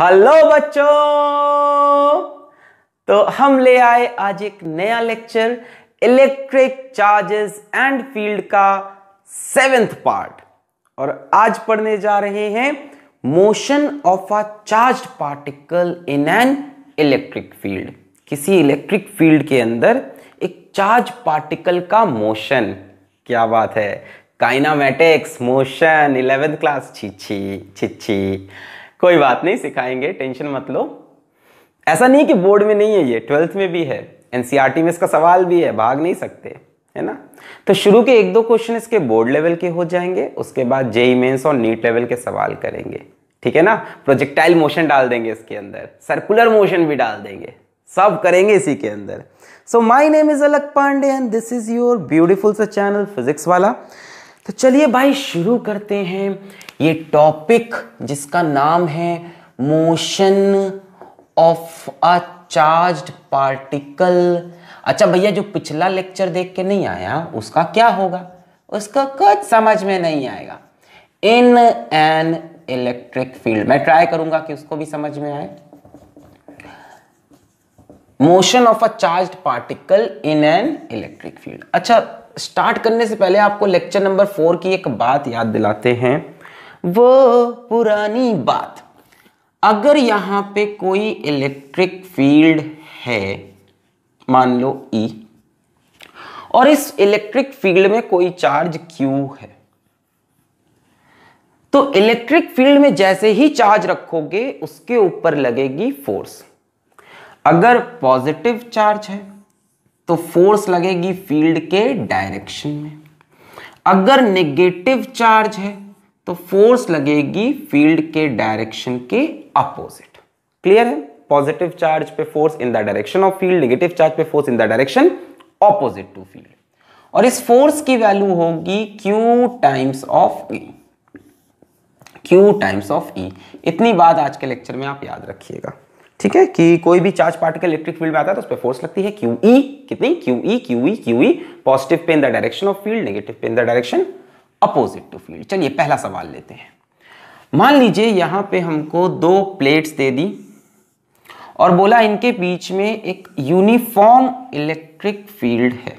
Hello बच्चों तो हम ले आए आज एक नया lecture electric charges and field का सेवेंथ पार्ट और आज पढ़ने जा रहे हैं motion of a charge particle in an electric field किसी इलेक्ट्रिक फील्ड के अंदर एक चार्ज पार्टिकल का मोशन क्या बात है काइनामेटिक्स मोशन इलेवेंथ क्लास छिछी छिछी कोई बात नहीं सिखाएंगे टेंशन मत लो ऐसा नहीं कि बोर्ड में नहीं है ये ट्वेल्थ में भी है एनसीईआरटी में इसका सवाल भी है भाग नहीं सकते है ना तो शुरू के एक दो क्वेश्चन इसके बोर्ड लेवल के हो जाएंगे उसके बाद जेई मेन्स e और नीट लेवल के सवाल करेंगे ठीक है ना प्रोजेक्टाइल मोशन डाल देंगे इसके अंदर सर्कुलर मोशन भी डाल देंगे सब करेंगे इसी के अंदर सो माई name is Alakh Pandey and this is your beautiful channel physics Wallah तो चलिए भाई शुरू करते हैं ये टॉपिक जिसका नाम है motion of a charge particle अच्छा भैया जो पिछला लेक्चर देख के नहीं आया उसका क्या होगा उसका कुछ समझ में नहीं आएगा इन एन इलेक्ट्रिक फील्ड मैं ट्राई करूंगा कि उसको भी समझ में आए motion of a charge particle in an electric field अच्छा स्टार्ट करने से पहले आपको लेक्चर नंबर फोर की एक बात याद दिलाते हैं वो पुरानी बात अगर यहाँ पे कोई इलेक्ट्रिक फील्ड है मान लो ई e, और इस इलेक्ट्रिक फील्ड में कोई चार्ज क्यू है तो इलेक्ट्रिक फील्ड में जैसे ही चार्ज रखोगे उसके ऊपर लगेगी फोर्स अगर पॉजिटिव चार्ज है तो फोर्स लगेगी फील्ड के डायरेक्शन में अगर नेगेटिव चार्ज है तो फोर्स लगेगी फील्ड के डायरेक्शन के अपोजिट क्लियर है पॉजिटिव चार्ज पे force in the direction of field negative charge पे force in the direction opposite to field और इस फोर्स की वैल्यू होगी q times of E q times of E इतनी बात आज के लेक्चर में आप याद रखिएगा ठीक है कि कोई भी चार्ज पार्टिकल इलेक्ट्रिक फील्ड में आता है तो उस पर फोर्स लगती है क्यू ई e, कितनी q E q E q E positive पे in the direction of field negative पे in the direction opposite to field चलिए पहला सवाल लेते हैं मान लीजिए यहां पे हमको दो प्लेट्स दे दी और बोला इनके बीच में एक यूनिफॉर्म इलेक्ट्रिक फील्ड है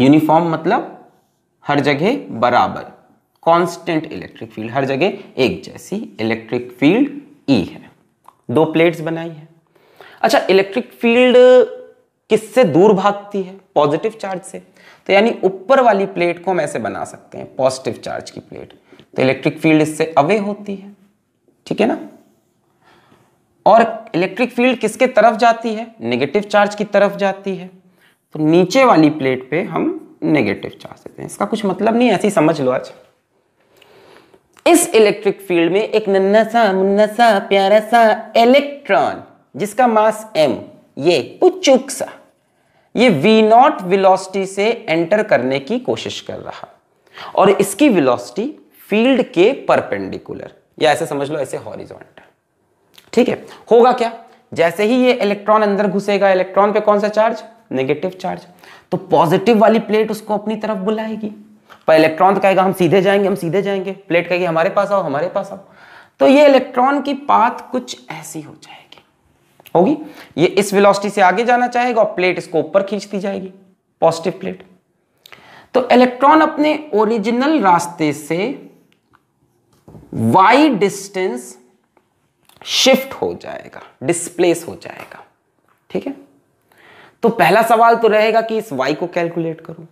यूनिफॉर्म मतलब हर जगह बराबर कांस्टेंट इलेक्ट्रिक फील्ड हर जगह एक जैसी इलेक्ट्रिक फील्ड ई है दो प्लेट्स बनाई है अच्छा इलेक्ट्रिक फील्ड किससे दूर भागती है पॉजिटिव चार्ज से तो यानी ऊपर वाली प्लेट को हम ऐसे बना सकते हैं पॉजिटिव चार्ज की प्लेट तो इलेक्ट्रिक फील्ड इससे अवे होती है ठीक है ना और इलेक्ट्रिक फील्ड किसके तरफ जाती है नेगेटिव चार्ज की तरफ जाती है तो नीचे वाली प्लेट पे हम नेगेटिव चार्ज देते हैं इसका कुछ मतलब नहीं ऐसी समझ लो आज इस इलेक्ट्रिक फील्ड में एक नन्ना सा मुन्ना सा प्यारा सा इलेक्ट्रॉन जिसका मास एम ये पुचुक सा ये v नॉट विलोसिटी से एंटर करने की कोशिश कर रहा और इसकी विलॉसिटी फील्ड के परपेंडिकुलर या ऐसे समझ लो ऐसे हॉरिजॉन्टल ठीक है होगा क्या जैसे ही ये इलेक्ट्रॉन अंदर घुसेगा इलेक्ट्रॉन पे कौन सा चार्ज नेगेटिव चार्ज तो पॉजिटिव वाली प्लेट उसको अपनी तरफ बुलाएगी पर इलेक्ट्रॉन तो कहेगा हम सीधे जाएंगे हम सीधे जाएंगे प्लेट कहेगी हमारे पास आओ हमारे पास आओ तो ये इलेक्ट्रॉन की पाथ कुछ ऐसी हो जाएगी होगी ये इस वेलोसिटी से आगे जाना चाहेगा और प्लेट इसको ऊपर दी जाएगी पॉजिटिव प्लेट तो इलेक्ट्रॉन अपने ओरिजिनल रास्ते से वाई डिस्टेंस शिफ्ट हो जाएगा डिस्प्लेस हो जाएगा ठीक है तो पहला सवाल तो रहेगा कि इस वाई को कैलकुलेट करो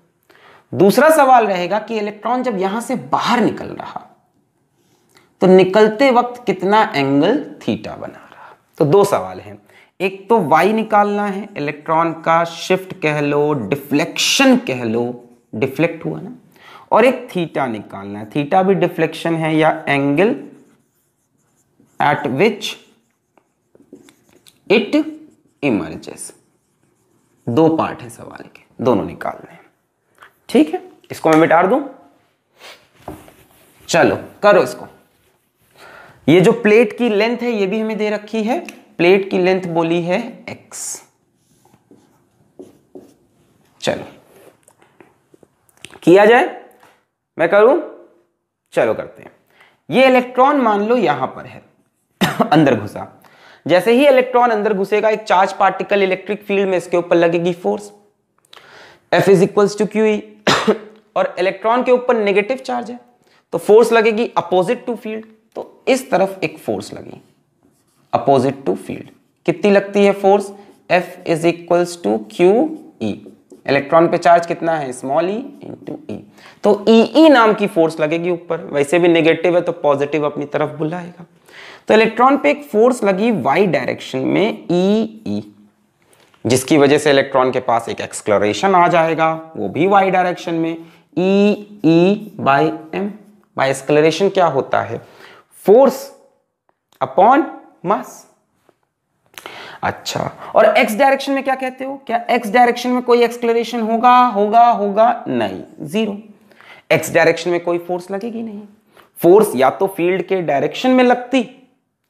दूसरा सवाल रहेगा कि इलेक्ट्रॉन जब यहां से बाहर निकल रहा तो निकलते वक्त कितना एंगल थीटा बना रहा तो दो सवाल हैं एक तो वाई निकालना है इलेक्ट्रॉन का शिफ्ट कह लो डिफ्लेक्शन कह लो डिफ्लेक्ट हुआ ना और एक थीटा निकालना है थीटा भी डिफ्लेक्शन है या angle at which it emerges दो पार्ट है सवाल के दोनों निकालने ठीक है इसको मैं मिटा दूं चलो करो इसको ये जो प्लेट की लेंथ है ये भी हमें दे रखी है प्लेट की लेंथ बोली है एक्स चलो किया जाए मैं करूं चलो करते हैं ये इलेक्ट्रॉन मान लो यहां पर है अंदर घुसा जैसे ही इलेक्ट्रॉन अंदर घुसेगा एक चार्ज पार्टिकल इलेक्ट्रिक फील्ड में इसके ऊपर लगेगी force f is equals to q और इलेक्ट्रॉन के ऊपर नेगेटिव चार्ज है तो फोर्स लगेगी अपोजिट टू फील्ड तो इस तरफ एक फोर्स लगेगी अपोजिट टू फील्ड कितनी लगती है force f is equals to Q e electron पे चार्ज कितना है स्मॉल ई इंटू ई तो ई e, ई e नाम की फोर्स लगेगी ऊपर वैसे भी नेगेटिव है तो पॉजिटिव अपनी तरफ बुलाएगा तो इलेक्ट्रॉन पे एक फोर्स लगी वाई डायरेक्शन में ई e, ई जिसकी वजह से इलेक्ट्रॉन के पास एक एक्सक्लोरेशन आ जाएगा वो भी वाई डायरेक्शन में ई ई बाई एम बाई एक्सक्लोरेशन क्या होता है फोर्स अपॉन मास अच्छा और एक्स डायरेक्शन में क्या कहते हो क्या एक्स डायरेक्शन में कोई एक्सक्लेरेशन होगा होगा होगा नहीं जीरो एक्स डायरेक्शन में कोई फोर्स लगेगी नहीं फोर्स या तो फील्ड के डायरेक्शन में लगती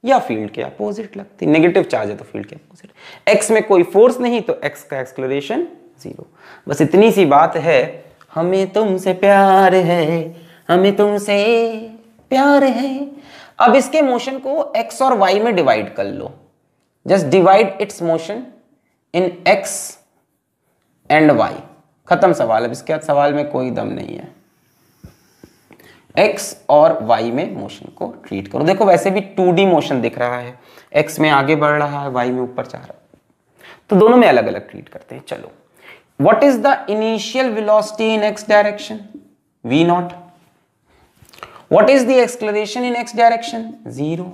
या फील्ड के अपोजिट लगती नेगेटिव चार्ज है तो फील्ड के अपोजिट एक्स में कोई फोर्स नहीं तो एक्स का एक्सक्लेरेशन जीरो बस इतनी सी बात है हमें तुमसे प्यार है हमें तुमसे प्यार है अब इसके मोशन को x और y में डिवाइड कर लो just divide its motion in x and y खत्म सवाल अब इसके सवाल में कोई दम नहीं है एक्स और वाई में मोशन को ट्रीट करो देखो वैसे भी टू डी मोशन दिख रहा है एक्स में आगे बढ़ रहा है वाई में ऊपर जा रहा है तो दोनों में अलग अलग ट्रीट करते हैं चलो what is the initial velocity in x direction v naught What is the acceleration in x direction? Zero.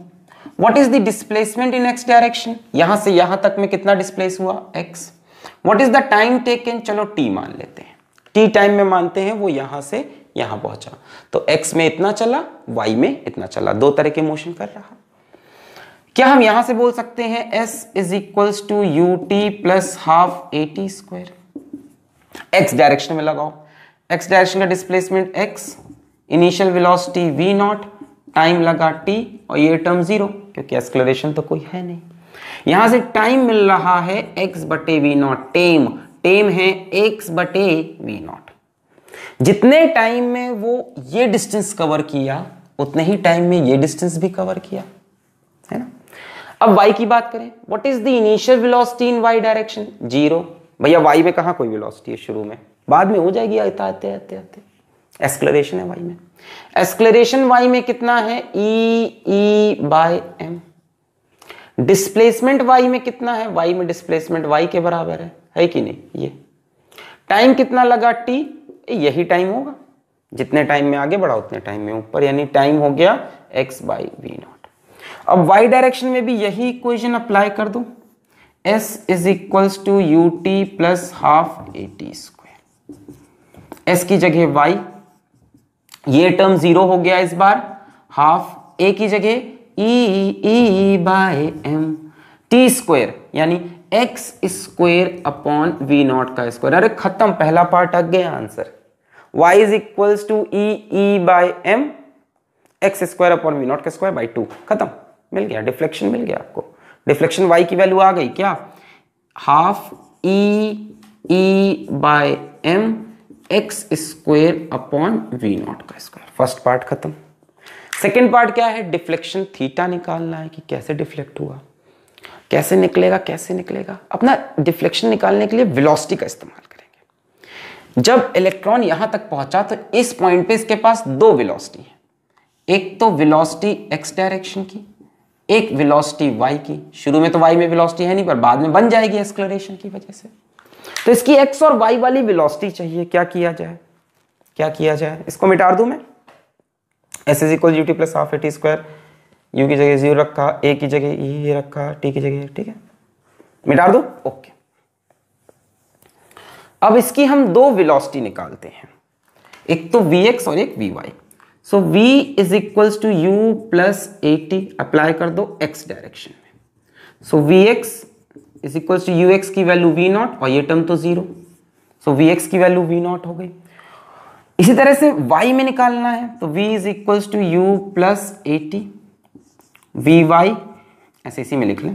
What is the displacement in x direction? यहां से यहां तक में कितना डिस्प्लेस हुआ x. What is the time taken? चलो t मान लेते हैं t time में मानते हैं वो यहां से यहां पहुंचा तो x में इतना चला y में इतना चला दो तरह के मोशन कर रहा क्या हम यहां से बोल सकते हैं s is equal to u t plus half a t square x direction में लगाओ x डायरेक्शन का displacement x initial velocity v naught time लगा टी और ये टर्म जीरो क्योंकि एक्सलरेशन तो कोई है नहीं यहां से टाइम मिल रहा है एक्स बटे वी नॉट टेम टेम है एक्स बटे वी नॉट जितने टाइम में वो ये डिस्टेंस कवर किया उतने ही टाइम में ये डिस्टेंस भी कवर किया है ना अब वाई की बात करें what is the initial velocity in y direction zero भैया वाई में कहा कोई विलोसिटी है शुरू में बाद में हो जाएगी आते आते आते आते एस्क्लेशन है वाई में एस्क्लेशन वाई में कितना है e e by m displacement y में कितना है वाई में डिस्प्लेसमेंट वाई के बराबर है है कि नहीं ये टाइम कितना लगा टी यही टाइम होगा जितने टाइम में आगे बढ़ा उतने टाइम में ऊपर यानी टाइम हो गया एक्स बाई वी नॉट अब वाई डायरेक्शन में भी यही इक्वेशन अप्लाई कर दो s is equals to u t plus half a t square s की जगह वाई ये टर्म जीरो हो गया इस बार हाफ ए की जगह e by m t square यानी x square upon v naught का स्क्वायर अरे खत्म पहला पार्ट आ गया answer y is equals to e by m x square upon v naught का स्क्वायर बाई टू खत्म मिल गया डिफ्लेक्शन मिल गया आपको डिफ्लेक्शन वाई की वैल्यू आ गई क्या half e e by m x square upon v naught का स्क्वायर फर्स्ट पार्ट खत्म सेकेंड पार्ट क्या है डिफ्लेक्शन थीटा निकालना है कि कैसे डिफ्लेक्ट हुआ कैसे निकलेगा कैसे निकलेगा अपना डिफ्लेक्शन निकालने के लिए वेलोसिटी का इस्तेमाल करेंगे जब इलेक्ट्रॉन यहां तक पहुंचा तो इस पॉइंट पे इसके पास दो वेलोसिटी है एक तो वेलोसिटी एक्स डायरेक्शन की एक वेलोसिटी वाई की शुरू में तो वाई में वेलोसिटी है नहीं पर बाद में बन जाएगी एक्सक्लरेशन की वजह से तो इसकी एक्स और वाई वाली विलोसिटी चाहिए क्या किया जाए क्या किया जाए इसको मिटा दू मैं s is equal u t plus half a t square u की जगह जीरो रखा ए की जगह ये e, e रखा टी की जगह ठीक है मिटा दू ओके अब इसकी हम दो विलोसिटी निकालते हैं एक तो वी एक्स और एक v y so v is equals to u plus a t apply कर दो एक्स डायरेक्शन में so v x is equal to u x की वैल्यू वी नॉट और ये टर्म तो जीरो सो वी एक्स की वैल्यू वी नॉट हो गई इसी तरह से y में निकालना है तो v is equal to u plus a t v y ऐसे इसी में लिख लें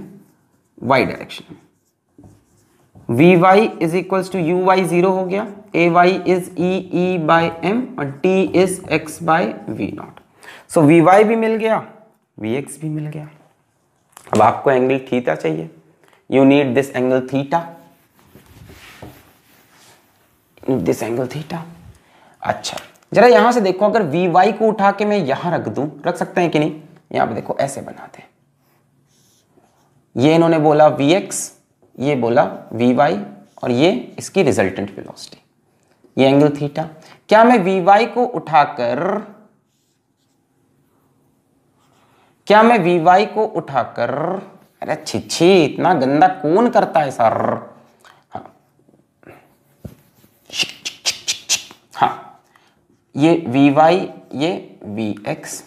y direction v y is equal to u y zero हो गया a y is e e by M और t is x by v naught so v y भी मिल गया वी एक्स भी मिल गया अब आपको एंगल थीटा चाहिए you need this angle theta this angle theta अच्छा जरा यहां से देखो अगर वी वाई को उठा के मैं यहां रख दू रख सकते हैं कि नहीं यहां पे देखो ऐसे बनाते हैं ये इन्होंने बोला वी एक्स ये बोला वी वाई और ये इसकी रिजल्टेंट वेलोसिटी ये एंगल थीटा क्या मैं वी वाई को उठाकर क्या मैं वी वाई को उठाकर अरे छिछी इतना गंदा कौन करता है सर हाँ। हाँ। ये वी वाई ये वी एक्स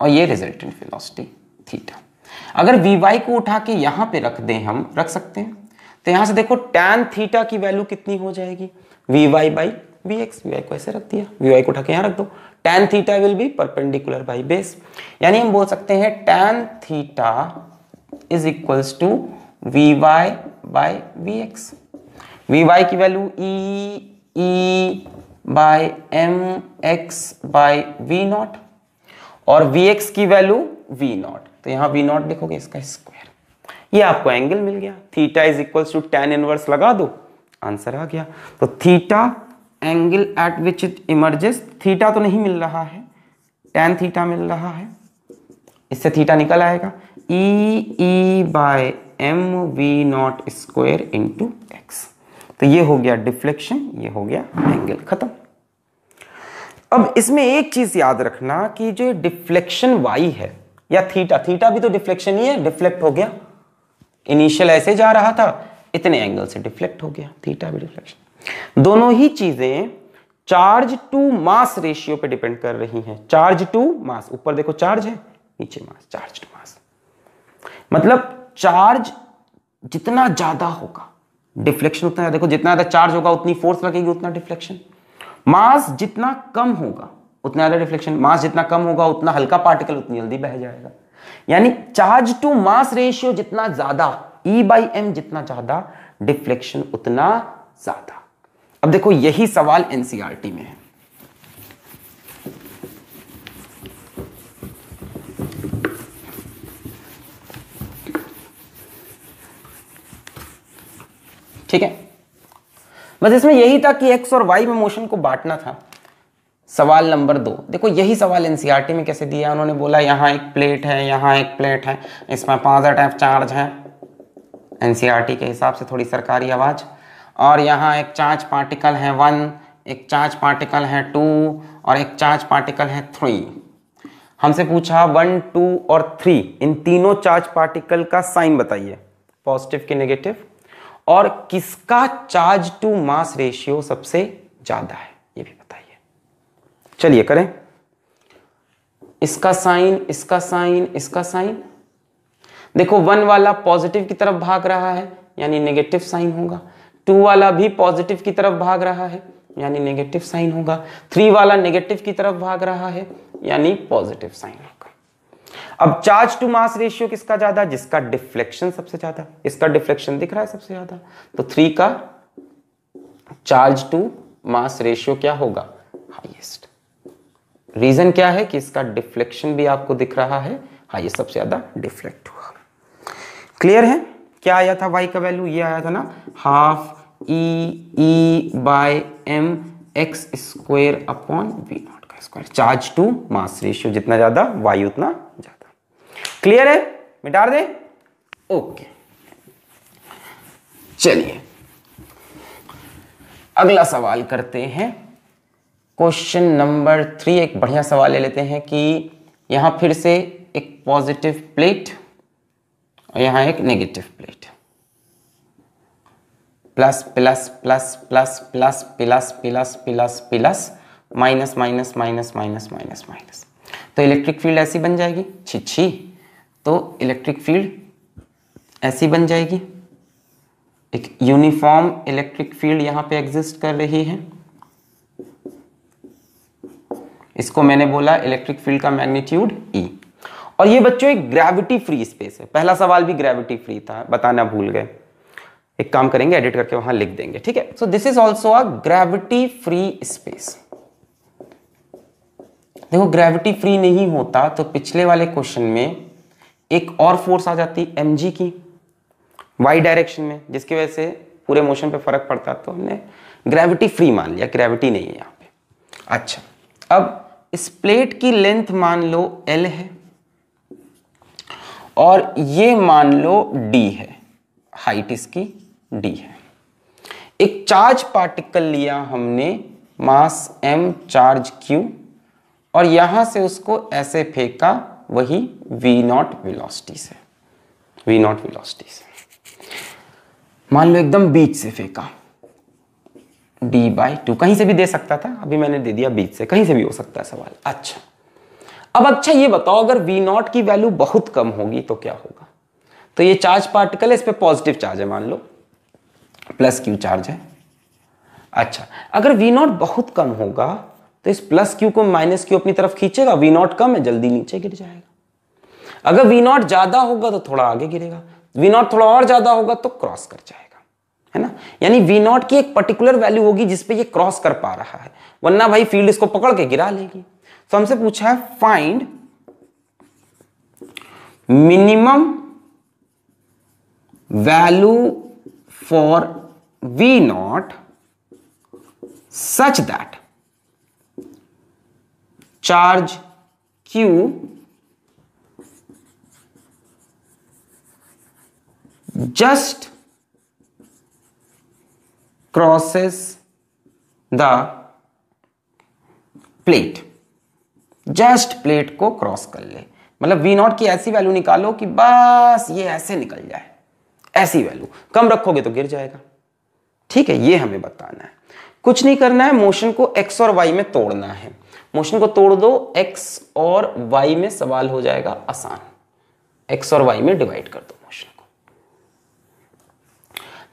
और ये रिजल्टेंट फिलोसिटी थीटा अगर वी वाई को उठा के यहां पे रख दें हम रख सकते हैं तो यहां से देखो टैन थीटा की वैल्यू कितनी हो जाएगी v y by v x v y को ऐसे रख दिया वी वाई को उठा के यहां रख दो tan theta will be perpendicular by base यानी हम बोल सकते हैं tan theta is equals to v y by v x v y की value e e by m x by v naught और वी एक्स की वैल्यू वी नॉट तो यहां वी नॉट लिखोगे इसका स्क्वायर ये आपको एंगल मिल गया theta is equals to tan inverse लगा दो आंसर आ गया तो theta angle at which it emerges theta तो नहीं मिल रहा है टेन थीटा मिल रहा है इससे थीटा निकल आएगा e e by m v naught square into x तो ये हो गया डिफ्लेक्शन ये हो गया एंगल खत्म अब इसमें एक चीज याद रखना कि जो डिफ्लेक्शन वाई है या थीटा थीटा भी तो डिफ्लेक्शन ही है डिफ्लेक्ट हो गया इनिशियल ऐसे जा रहा था इतने एंगल से डिफ्लेक्ट हो गया थीटा भी डिफ्लेक्शन दोनों ही चीजें चार्ज टू मास रेशियो पे डिपेंड कर रही हैं चार्ज टू मास ऊपर देखो चार्ज है नीचे मास चार्ज टू मास मतलब चार्ज जितना ज्यादा होगा डिफ्लेक्शन उतना देखो जितना ज्यादा चार्ज होगा उतनी फोर्स लगेगी उतना डिफ्लेक्शन मास जितना कम होगा उतना ज्यादा डिफ्लेक्शन मास जितना कम होगा उतना हल्का पार्टिकल उतनी जल्दी बह जाएगा यानी चार्ज टू मास रेशियो जितना ज्यादा ई बाई एम जितना ज्यादा डिफ्लेक्शन उतना ज्यादा अब देखो यही सवाल एनसीआरटी e में है ठीक है बस इसमें यही था कि एक्स और वाई में मोशन को बांटना था सवाल नंबर दो देखो यही सवाल एनसीईआरटी e में कैसे दिया उन्होंने बोला यहाँ एक प्लेट है यहाँ एक प्लेट है इसमें एफ चार्ज है एनसीईआरटी के हिसाब से थोड़ी सरकारी आवाज़ और यहाँ एक चार्ज पार्टिकल है वन एक चार्ज पार्टिकल है टू और एक चार्ज पार्टिकल है थ्री हमसे पूछा वन टू और थ्री इन तीनों चार्ज पार्टिकल का साइन बताइए पॉजिटिव की नेगेटिव और किसका चार्ज टू मास रेशियो सबसे ज्यादा है ये भी बताइए चलिए करें इसका साइन इसका साइन इसका साइन देखो वन वाला पॉजिटिव की तरफ भाग रहा है यानी नेगेटिव साइन होगा टू वाला भी पॉजिटिव की तरफ भाग रहा है यानी नेगेटिव साइन होगा थ्री वाला नेगेटिव की तरफ भाग रहा है यानी पॉजिटिव साइन होगा अब चार्ज टू मास रेशियो किसका ज्यादा जिसका डिफ्लेक्शन सबसे ज्यादा इसका डिफ्लेक्शन दिख रहा है सबसे ज्यादा तो थ्री का चार्ज टू मास रेशियो क्या होगा हाइएस्ट रीजन क्या है कि इसका डिफ्लेक्शन भी आपको दिख रहा है हाँ ये सबसे ज्यादा डिफ्लेक्ट हुआ क्लियर है क्या आया था वाई का वैल्यू ये आया था ना half e by m x square upon v naught square charge to mass ratio जितना ज्यादा वायु उतना ज्यादा क्लियर है मिटार दे ओके चलिए अगला सवाल करते हैं क्वेश्चन नंबर थ्री एक बढ़िया सवाल ले लेते हैं कि यहां फिर से एक पॉजिटिव प्लेट और यहां एक negative plate plus plus plus plus plus plus plus plus plus plus minus minus minus minus minus minus तो इलेक्ट्रिक फील्ड ऐसी बन जाएगी छी छी तो इलेक्ट्रिक फील्ड ऐसी बन जाएगी एक यूनिफॉर्म इलेक्ट्रिक फील्ड यहाँ पे एग्जिस्ट कर रही है इसको मैंने बोला इलेक्ट्रिक फील्ड का मैग्नीट्यूड ई e। और ये बच्चों एक ग्रेविटी फ्री स्पेस है पहला सवाल भी ग्रेविटी फ्री था बताना भूल गए एक काम करेंगे एडिट करके वहां लिख देंगे ठीक है so this is also a gravity free space देखो ग्रेविटी फ्री नहीं होता तो पिछले वाले क्वेश्चन में एक और फोर्स आ जाती एम की वाई डायरेक्शन में जिसकी वजह से पूरे मोशन पे फर्क पड़ता तो हमने ग्रेविटी फ्री मान लिया ग्रेविटी नहीं है यहाँ पे अच्छा अब इस प्लेट की लेंथ मान लो एल है और ये मान लो डी है हाइट इसकी डी है एक चार्ज पार्टिकल लिया हमने मास एम चार्ज क्यू और यहां से उसको ऐसे फेंका वही वी नॉट विलोसिटी से वी नॉट विलोसिटी से मान लो एकदम बीच से फेंका डी बाई टू कहीं से भी दे सकता था अभी मैंने दे दिया बीच से कहीं से भी हो सकता है सवाल अच्छा अब अच्छा ये बताओ अगर वी नॉट की वैल्यू बहुत कम होगी तो क्या होगा तो ये चार्ज पार्टिकल है इस पर पॉजिटिव चार्ज है मान लो प्लस क्यू चार्ज है अच्छा अगर वी नॉट बहुत कम होगा तो इस प्लस क्यू को माइनस क्यू अपनी तरफ खींचेगा वी नॉट कम है जल्दी नीचे गिर जाएगा अगर वी नॉट ज्यादा होगा तो थोड़ा आगे गिरेगा वी नॉट थोड़ा और ज्यादा होगा तो क्रॉस कर जाएगा है ना यानी वी नॉट की एक पर्टिकुलर वैल्यू होगी जिसपे ये क्रॉस कर पा रहा है वरना भाई फील्ड इसको पकड़ के गिरा लेगी तो हमसे पूछा है find minimum value for v naught such that charge Q just crosses the plate just plate को क्रॉस कर ले मतलब वी नॉट की ऐसी वैल्यू निकालो कि बस ये ऐसे निकल जाए ऐसी वैल्यू कम रखोगे तो गिर जाएगा ठीक है ये हमें बताना है कुछ नहीं करना है मोशन को एक्स और वाई में तोड़ना है मोशन को तोड़ दो एक्स और वाई में सवाल हो जाएगा आसान एक्स और वाई में डिवाइड कर दो मोशन को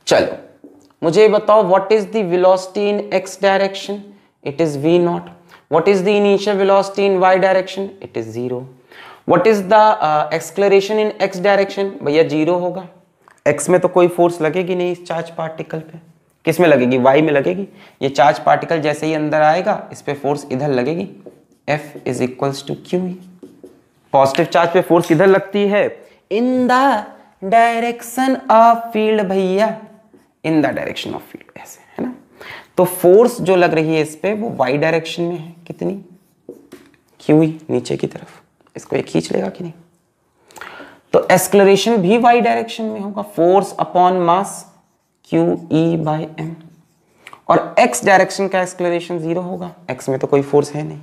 चलो मुझे बताओ what is the velocity in x direction it is v naught what is the initial velocity in y direction it is zero what is the uh, in in x direction भैया zero होगा x में तो कोई force लगेगी नहीं इस charge particle पे किस में लगेगी वाई में लगेगी ये चार्ज पार्टिकल जैसे ही अंदर आएगा इस पर फोर्स इधर लगेगी F is equals to q positive charge पे फोर्स किधर लगती है in the direction of field भैया in the direction of field ऐसे है ना तो फोर्स जो लग रही है इस पर वो वाई डायरेक्शन में है कितनी क्यू e, नीचे की तरफ इसको ये खींच लेगा कि नहीं तो एक्सक्लोरेशन भी वाई डायरेक्शन में होगा force upon mass q E by M और एक्स डायरेक्शन का एक्सलेशन जीरो होगा एक्स में तो कोई फोर्स है नहीं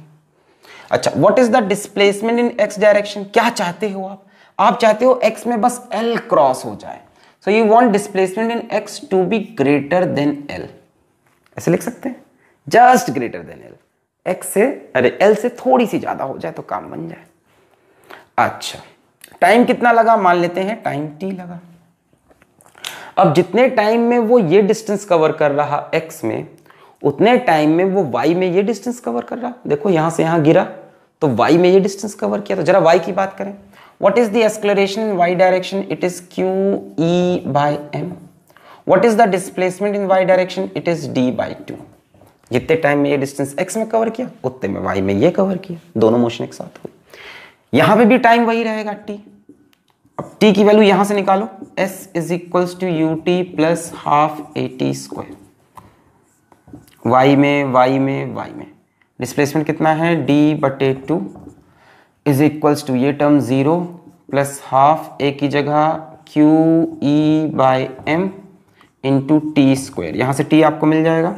अच्छा what is the displacement in x direction क्या चाहते हो आप आप चाहते हो एक्स में बस एल क्रॉस हो जाए so you want displacement in x to be greater than l ऐसे लिख सकते हैं just greater than l x से अरे एल से थोड़ी सी ज्यादा हो जाए तो काम बन जाए अच्छा टाइम कितना लगा मान लेते हैं टाइम टी लगा अब जितने टाइम में वो ये डिस्टेंस कवर कर रहा एक्स में उतने टाइम में वो वाई में ये डिस्टेंस कवर कर रहा देखो यहां से यहां गिरा तो वाई में ये डिस्टेंस कवर किया तो जरा वाई की बात करें what is the in y direction it is q E by m what is the displacement in y direction it is d by two जितने टाइम में ये डिस्टेंस एक्स में कवर किया उतने में वाई में ये कवर किया दोनों मोशन एक साथ हुए यहां पे भी टाइम वही रहेगा टी अब की वैल्यू यहां से निकालो s is equal to u t plus half a t square y में वाई में वाई में डिस्प्लेसमेंट कितना है डी बटे टू इज इक्वल्स टू ये term zero plus half a की जगह q E by m into t square यहां से टी आपको मिल जाएगा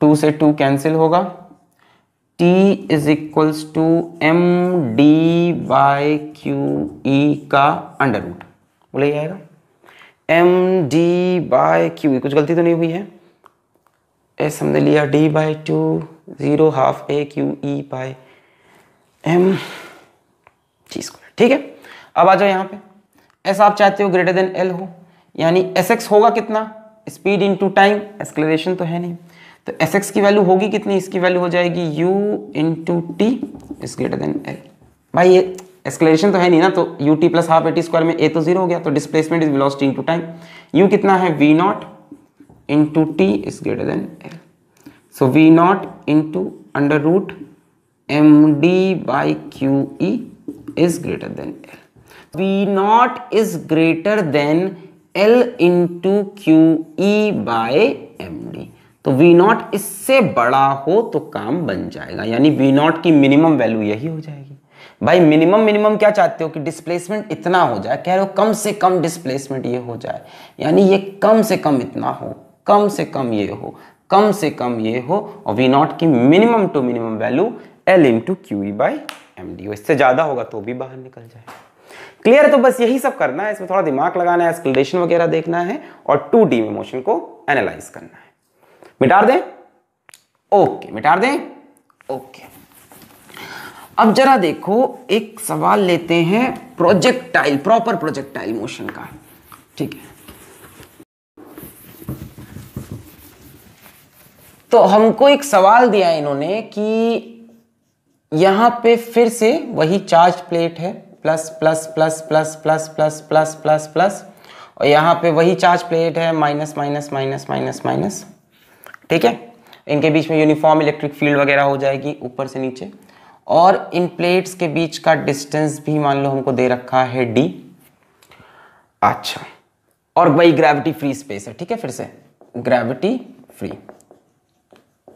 टू से टू कैंसिल होगा t is equals to m d y q e का अंडर रूट बोले ये आएगा एम डी बाई क्यू कुछ गलती तो नहीं हुई है एस हमने लिया d by two zero half a q E by m g square ठीक है अब आ जाओ यहाँ पे एस आप चाहते हो ग्रेटर देन एल हो यानी एस एक्स होगा कितना स्पीड इंटू टाइम एक्सक्लेरेशन तो है नहीं तो एस एक्स की वैल्यू होगी कितनी इसकी वैल्यू हो जाएगी u to t is greater than l भाई ये एक्सक्लेशन तो है नहीं ना तो u t plus half a t square में ए तो जीरो हो गया तो displacement is velocity into time u कितना है v naught into t is greater than l so v naught into under root m d by q e is greater than l v naught is greater than l into Q E by m तो v naught इससे बड़ा हो तो काम बन जाएगा यानी v naught की मिनिमम वैल्यू यही हो जाएगी भाई मिनिमम मिनिमम क्या चाहते हो कि डिस्प्लेसमेंट इतना हो जाए कह रहे हो कम से कम डिस्प्लेसमेंट ये हो जाए यानी ये कम से कम इतना हो कम से कम ये हो कम से कम ये हो और वी नॉट की minimum to minimum value l into q by m d इससे ज़्यादा होगा तो भी बाहर निकल जाएगा क्लियर तो बस यही सब करना है इसमें थोड़ा दिमाग लगाना है एक्सप्लेशन वगैरह देखना है और टू डी में मोशन को एनालाइज करना है मिटार दें ओके मिटार दें ओके अब जरा देखो एक सवाल लेते हैं प्रोजेक्टाइल प्रॉपर प्रोजेक्टाइल मोशन का ठीक है तो हमको एक सवाल दिया इन्होंने कि यहां पे फिर से वही चार्ज प्लेट है plus plus plus plus plus plus plus plus plus और यहां पे वही चार्ज प्लेट है minus minus minus minus minus ठीक है इनके बीच में यूनिफॉर्म इलेक्ट्रिक फील्ड वगैरह हो जाएगी ऊपर से नीचे और इन प्लेट्स के बीच का डिस्टेंस भी मान लो हमको दे रखा है डी अच्छा और भाई ग्रेविटी फ्री स्पेस है ठीक है फिर से ग्रेविटी फ्री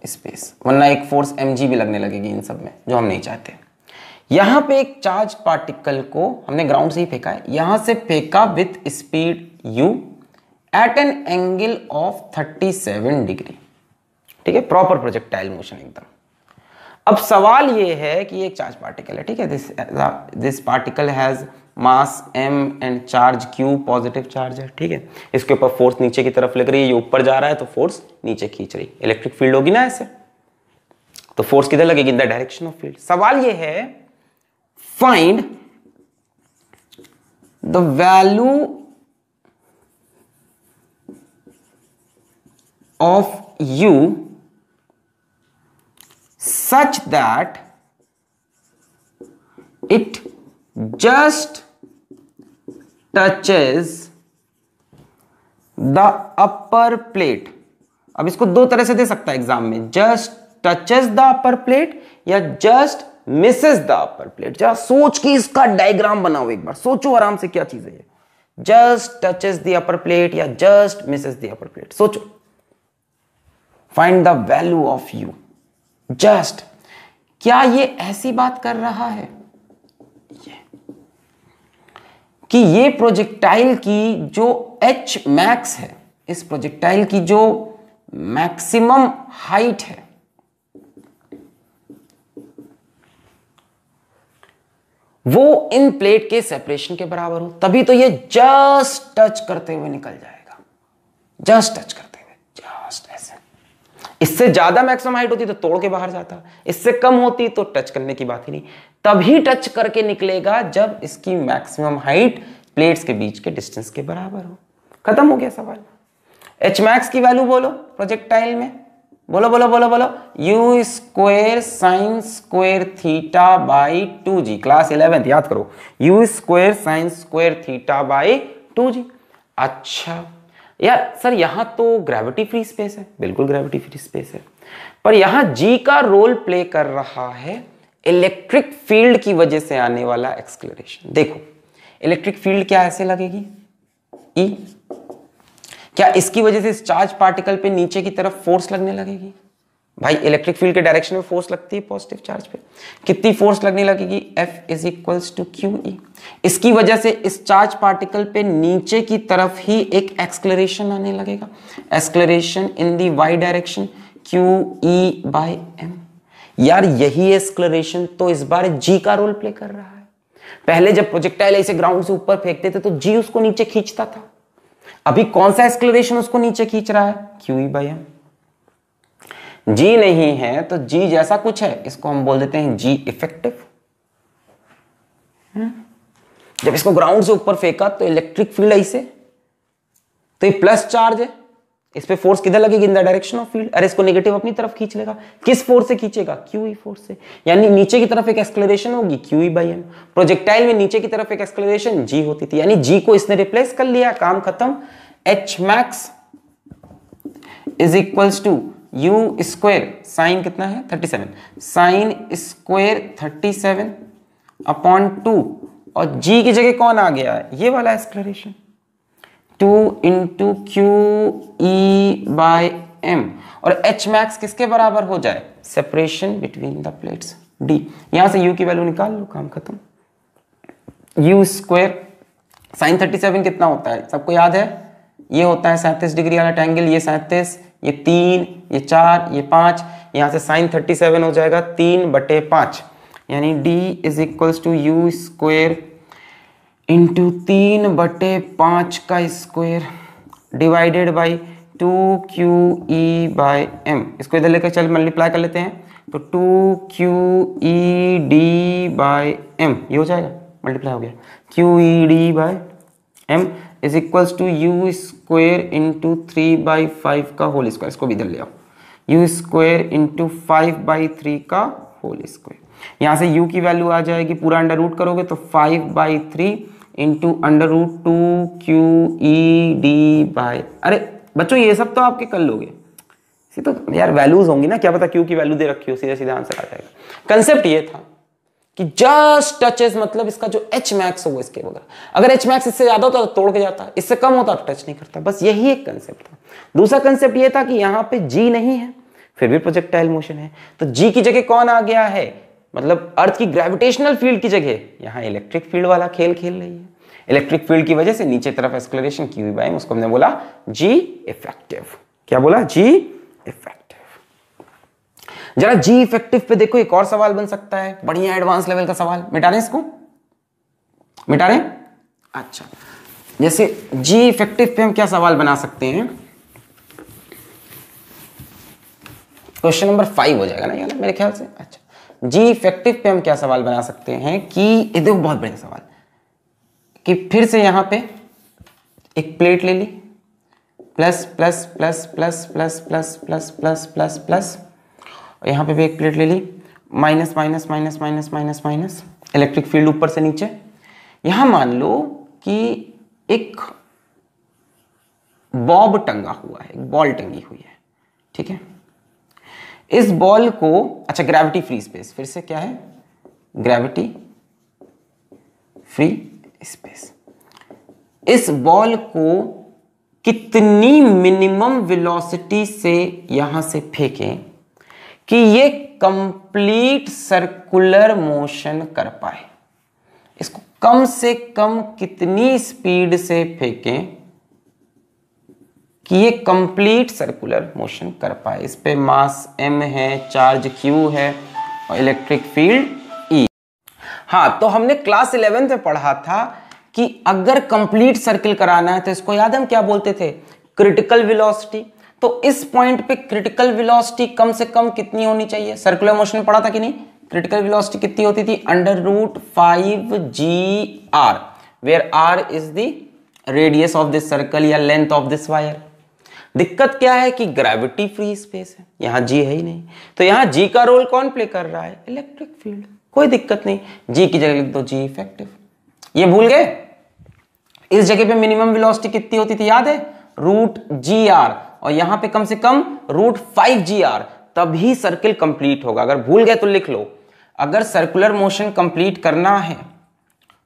स्पेस वरना एक फोर्स एम भी लगने लगेगी इन सब में जो हम नहीं चाहते यहां पे एक चार्ज पार्टिकल को हमने ग्राउंड से ही फेंका है यहां से फेंका with speed u at an angle of 37 degree ठीक है प्रॉपर प्रोजेक्टाइल मोशन एकदम अब सवाल ये है कि एक चार्ज पार्टिकल है ठीक है this this particle has mass M and charge Q positive charge है ठीक है इसके ऊपर फोर्स नीचे की तरफ लग रही है ये ऊपर जा रहा है तो फोर्स नीचे खींच रही है इलेक्ट्रिक फील्ड होगी ना ऐसे तो फोर्स किधर लगेगी in the direction of field सवाल ये है find the value of U such that it just touches the upper plate अब इसको दो तरह से दे सकता है एग्जाम में just touches the upper plate या just misses the upper plate जरा सोच के इसका डायग्राम बनाओ एक बार सोचो आराम से क्या चीज है just touches the upper plate या just misses the upper plate सोचो find the value of U just क्या ये ऐसी बात कर रहा है ये कि ये प्रोजेक्टाइल की जो एच मैक्स है इस प्रोजेक्टाइल की जो मैक्सिमम हाइट है वो इन प्लेट के सेपरेशन के बराबर हो तभी तो ये जस्ट टच करते हुए निकल जाएगा जस्ट टच कर इससे ज़्यादा मैक्सिमम हाइट होती तो तोड़ के बाहर जाता इससे कम होती तो टच करने की बात ही नहीं तभी टच करके निकलेगा जब इसकी मैक्सिमम हाइट प्लेट्स के बीच के डिस्टेंस के बराबर हो खत्म हो गया सवाल एच मैक्स की वैल्यू बोलो प्रोजेक्टाइल में बोलो बोलो बोलो बोलो U square sine square theta by two G class eleventh याद करो U square sine square theta by two G अच्छा यार सर यहां तो ग्रेविटी फ्री स्पेस है बिल्कुल ग्रेविटी फ्री स्पेस है पर यहां जी का रोल प्ले कर रहा है इलेक्ट्रिक फील्ड की वजह से आने वाला एक्सलरेशन देखो इलेक्ट्रिक फील्ड क्या ऐसे लगेगी ई e? क्या इसकी वजह से इस चार्ज पार्टिकल पे नीचे की तरफ फोर्स लगने लगेगी भाई इलेक्ट्रिक फील्ड के डायरेक्शन में फोर्स लगती है पॉजिटिव चार्ज पे कितनी फोर्स लगने लगेगी F is equals to Q E इसकी वजह से इस चार्ज पार्टिकल पे नीचे की तरफ ही एक एक्सक्लेरेशन आने लगेगा acceleration in the Y direction Q E by M यार यही एक्सक्लेरेशन तो इस बार जी का रोल प्ले कर रहा है पहले जब प्रोजेक्टाइल ऐसे ग्राउंड से ऊपर फेंकते थे तो जी उसको नीचे खींचता था अभी कौन सा एक्सक्लेरेशन उसको नीचे खींच रहा है Q E by M G नहीं है तो जी जैसा कुछ है इसको हम बोल देते हैं जी इफेक्टिव हम्म। जब इसको ग्राउंड से ऊपर फेंका तो इलेक्ट्रिक फील्ड है इसे तो ये प्लस चार्ज है इस पे फोर्स किधर लगेगी in the direction of field अरे इसको नेगेटिव अपनी तरफ खींच लेगा किस फोर्स से खींचेगा क्यू ई फोर्स से यानी नीचे की तरफ एक एक्सक्लेरेशन होगी Q E by M projectile में नीचे की तरफ एक एक्सक्लेरेशन जी होती थी यानी जी को इसने रिप्लेस कर लिया काम खत्म H max is equals to U square sine कितना है thirty seven sine square thirty seven upon two और जी की जगह कौन आ गया है ये वाला explanation two into Q E by M और एच मैक्स किसके बराबर हो जाए separation between the plates D यहां से यू की वैल्यू निकाल लो काम खत्म U square sine thirty seven कितना होता है सबको याद है ये होता है सैंतीस डिग्री वाला ट्रायंगल ये सैंतीस ये तीन ये चार ये पाँच यहाँ से साइन थर्टी सेवन हो जाएगा तीन बटे पाँच यानी D is equals to U square into तीन बटे पाँच का square divided by two Q E by M इसको इधर लेकर चल मल्टीप्लाई कर लेते हैं तो two Q E D by M ये हो जाएगा मल्टीप्लाई हो गया Q E D by M is equals to U square into three by five का होल स्क्वायर इसको भी इधर ले आओ U square into five by three का होल स्क्वायर यहाँ से u की वैल्यू आ जाएगी पूरा अंडर रूट करोगे तो five by three into under root two Q E D by अरे बच्चों ये सब तो आपके कर लोगे तो यार वैल्यूज होंगी ना क्या पता क्यू की वैल्यू दे रखी हो सीधा सीधा आंसर आ जाएगा कंसेप्ट ये था कि जस्ट टचेस मतलब इसका जो एच मैक्स हो इसके वगैरह अगर एच मैक्स इससे ज्यादा होता तो तोड़ के जाता इससे कम होता तो टच नहीं करता बस यही एक कंसेप्ट था दूसरा कंसेप्ट यह था कि यहां पर जी नहीं है फिर भी प्रोजेक्टाइल मोशन है तो जी की जगह कौन आ गया है मतलब अर्थ की ग्रेविटेशनल फील्ड की जगह यहाँ इलेक्ट्रिक फील्ड वाला खेल खेल रही है इलेक्ट्रिक फील्ड की वजह से नीचे तरफ एक्सक्लेशन की हुई बाई उसको हमने बोला जी इफेक्टिव क्या बोला जी इफेक्टिव जरा जी इफेक्टिव पे देखो एक और सवाल बन सकता है बढ़िया एडवांस लेवल का सवाल मिटा रहे इसको मिटा रहे अच्छा जैसे जी इफेक्टिव पे हम क्या सवाल बना सकते हैं क्वेश्चन नंबर फाइव हो जाएगा ना यार मेरे ख्याल से अच्छा जी इफेक्टिव पे हम क्या सवाल बना सकते हैं कि ये देखो बहुत बढ़िया सवाल कि फिर से यहां पे एक प्लेट ले ली plus plus plus plus plus plus plus plus plus plus और यहाँ पे भी एक प्लेट ले ली minus minus minus minus minus minus electric field ऊपर से नीचे यहाँ मान लो कि एक बॉब टंगा हुआ है एक बॉल टंगी हुई है ठीक है इस बॉल को अच्छा ग्रेविटी फ्री स्पेस फिर से क्या है ग्रेविटी फ्री स्पेस इस बॉल को कितनी मिनिमम वेलोसिटी से यहां से फेंकें कि ये कंप्लीट सर्कुलर मोशन कर पाए इसको कम से कम कितनी स्पीड से फेंकें कि ये कंप्लीट सर्कुलर मोशन कर पाए इस पे मास एम है चार्ज क्यू है और इलेक्ट्रिक फील्ड ई हाँ तो हमने क्लास इलेवेंथ में पढ़ा था कि अगर कंप्लीट सर्किल कराना है तो इसको याद हम क्या बोलते थे क्रिटिकल वेलोसिटी तो इस पॉइंट पे क्रिटिकल वेलोसिटी कम से कम कितनी होनी चाहिए सर्कुलर मोशन पढ़ा था कि नहीं क्रिटिकल वेलोसिटी कितनी होती थी under root five G R where R is the radius of this circle या लेंथ ऑफ दिस वायर दिक्कत क्या है कि ग्रेविटी फ्री स्पेस है यहां जी है ही नहीं तो यहां जी का रोल कौन प्ले कर रहा है इलेक्ट्रिक फील्ड कोई दिक्कत नहीं जी की जगह लिख दो जी इफेक्टिव ये भूल गए इस जगह पे मिनिमम वेलोसिटी कितनी होती थी याद है रूट जी आर और यहां पे कम से कम रूट फाइव जी आर तभी सर्किल कंप्लीट होगा अगर भूल गए तो लिख लो अगर सर्कुलर मोशन कंप्लीट करना है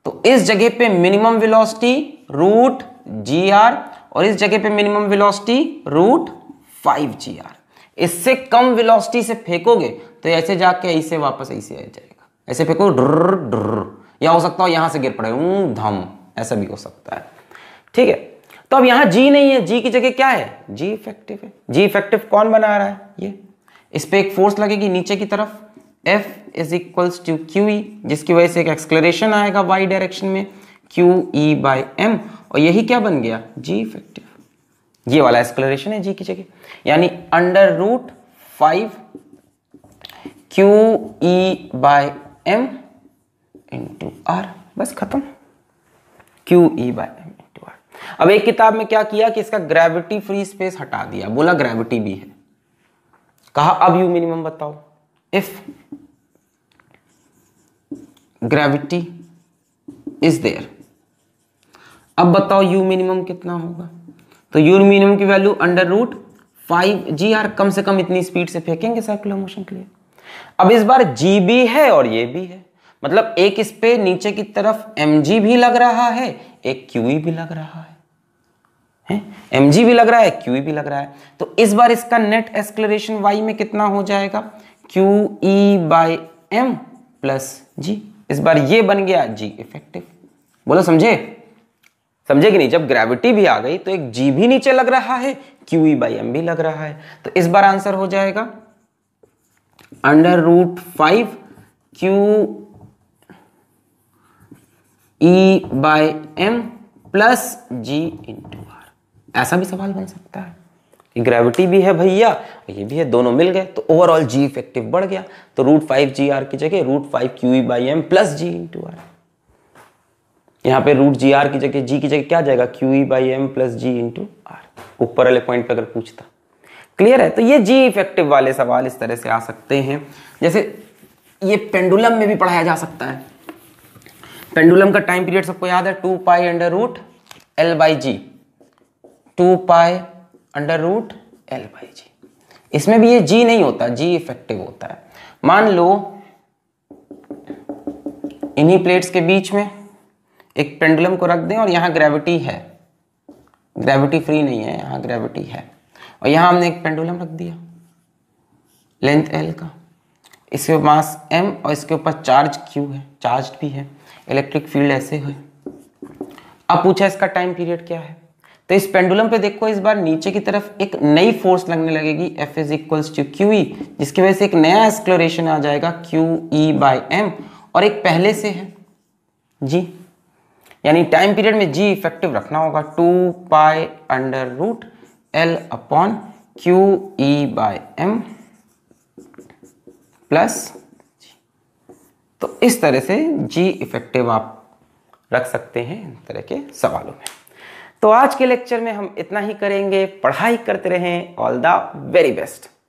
तो इस जगह पे minimum velocity root G R और इस जगह पे minimum velocity root five G R इससे कम वेलोसिटी से फेंकोगे तो ऐसे जाके ऐसे वापस ऐसे आ जाएगा ऐसे फेंको ड्र ड्र या हो सकता हो यहां से गिर पड़े धम ऐसा भी हो सकता है ठीक है तो अब यहां जी नहीं है जी की जगह क्या है जी इफेक्टिव है जी इफेक्टिव कौन बना रहा है ये इस पर एक फोर्स लगेगी नीचे की तरफ F is equals to Q E जिसकी वजह से एक एक्सक्लेशन आएगा वाई डायरेक्शन में क्यू ई बाई एम और यही क्या बन गया जी इफेक्टिव ये वाला एक्सक्लेशन है जी की जगह यानी under root five Q E by M into R बस खत्म क्यू ई बाय अब एक किताब में क्या किया कि इसका ग्रेविटी फ्री स्पेस हटा दिया बोला ग्रेविटी भी है कहा अब यू मिनिमम बताओ इफ ग्रेविटी इज देयर अब बताओ यू मिनिमम कितना होगा तो यू मिनिमम की value under root five G R कम से कम इतनी स्पीड से फेंकेंगे सर्कुलर मोशन के लिए अब इस बार जी भी है और ये भी है मतलब एक इस पे नीचे की तरफ एम जी भी लग रहा है एक क्यू e भी लग रहा है एम जी भी लग रहा है क्यू e भी लग रहा है तो इस बार इसका नेट एक्सक्लेशन वाई में कितना हो जाएगा Q E by M plus G इस बार ये बन गया जी इफेक्टिव बोलो समझे समझे कि नहीं जब ग्रेविटी भी आ गई तो एक जी भी नीचे लग रहा है क्यू ई बाई एम भी लग रहा है तो इस बार आंसर हो जाएगा under root five Q E by M plus G into ऐसा भी सवाल बन सकता है कि ग्रेविटी भी है भैया ये भी है दोनों मिल गए तो ओवरऑल जी इफेक्टिव बढ़ गया तो रूट फाइव जी आर की जगह root five Q by M plus G into R यहाँ पे रूट जी आर की जगह जी की जगह क्या जाएगा Q by M plus G into R ऊपर वाले पॉइंट पे अगर पूछता क्लियर है तो ये जी इफेक्टिव वाले सवाल इस तरह से आ सकते हैं जैसे ये पेंडुलम में भी पढ़ाया जा सकता है पेंडुलम का टाइम पीरियड सबको याद है two pi under root L by G two pi under root L by G इसमें भी ये जी नहीं होता जी इफेक्टिव होता है मान लो इन्हीं प्लेट्स के बीच में एक पेंडुलम को रख दें और यहां ग्रेविटी है ग्रेविटी फ्री नहीं है यहाँ ग्रेविटी है और यहां हमने एक पेंडुलम रख दिया लेंथ एल का इसके मास एम और इसके ऊपर चार्ज क्यू है चार्ज भी है इलेक्ट्रिक फील्ड ऐसे है अब पूछा इसका टाइम पीरियड क्या है तो इस पेंडुलम पे देखो इस बार नीचे की तरफ एक नई फोर्स लगने लगेगी F is equals to Q जिसकी वजह से एक नया एक्सक्लोरेशन आ जाएगा क्यू ई बाई एम और एक पहले से है जी यानी टाइम पीरियड में जी इफेक्टिव रखना होगा two pi under root L upon Q E by M plus तो इस तरह से जी इफेक्टिव आप रख सकते हैं तरह के सवालों में तो आज के लेक्चर में हम इतना ही करेंगे पढ़ाई करते रहें ऑल द वेरी बेस्ट